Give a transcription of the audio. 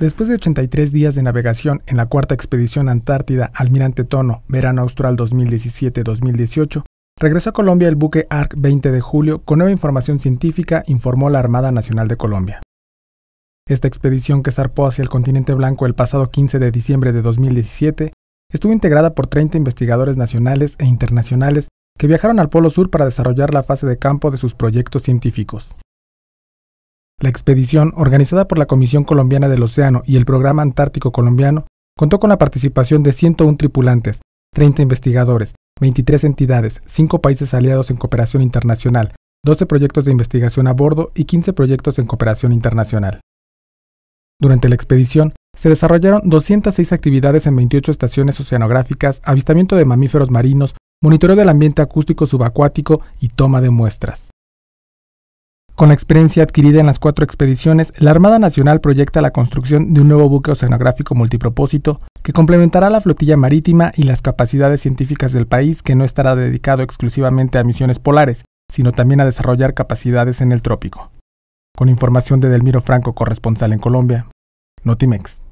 Después de 83 días de navegación en la cuarta expedición Antártida Almirante Tono, verano austral 2017-2018, regresó a Colombia el buque ARC 20 de julio con nueva información científica, informó la Armada Nacional de Colombia. Esta expedición que zarpó hacia el continente blanco el pasado 15 de diciembre de 2017 estuvo integrada por 30 investigadores nacionales e internacionales que viajaron al Polo Sur para desarrollar la fase de campo de sus proyectos científicos. La expedición, organizada por la Comisión Colombiana del Océano y el Programa Antártico Colombiano, contó con la participación de 101 tripulantes, 30 investigadores, 23 entidades, 5 países aliados en cooperación internacional, 12 proyectos de investigación a bordo y 15 proyectos en cooperación internacional. Durante la expedición, se desarrollaron 206 actividades en 28 estaciones oceanográficas, avistamiento de mamíferos marinos, monitoreo del ambiente acústico subacuático y toma de muestras. Con la experiencia adquirida en las cuatro expediciones, la Armada Nacional proyecta la construcción de un nuevo buque oceanográfico multipropósito que complementará la flotilla marítima y las capacidades científicas del país que no estará dedicado exclusivamente a misiones polares, sino también a desarrollar capacidades en el trópico. Con información de Delmiro Franco, corresponsal en Colombia, Notimex.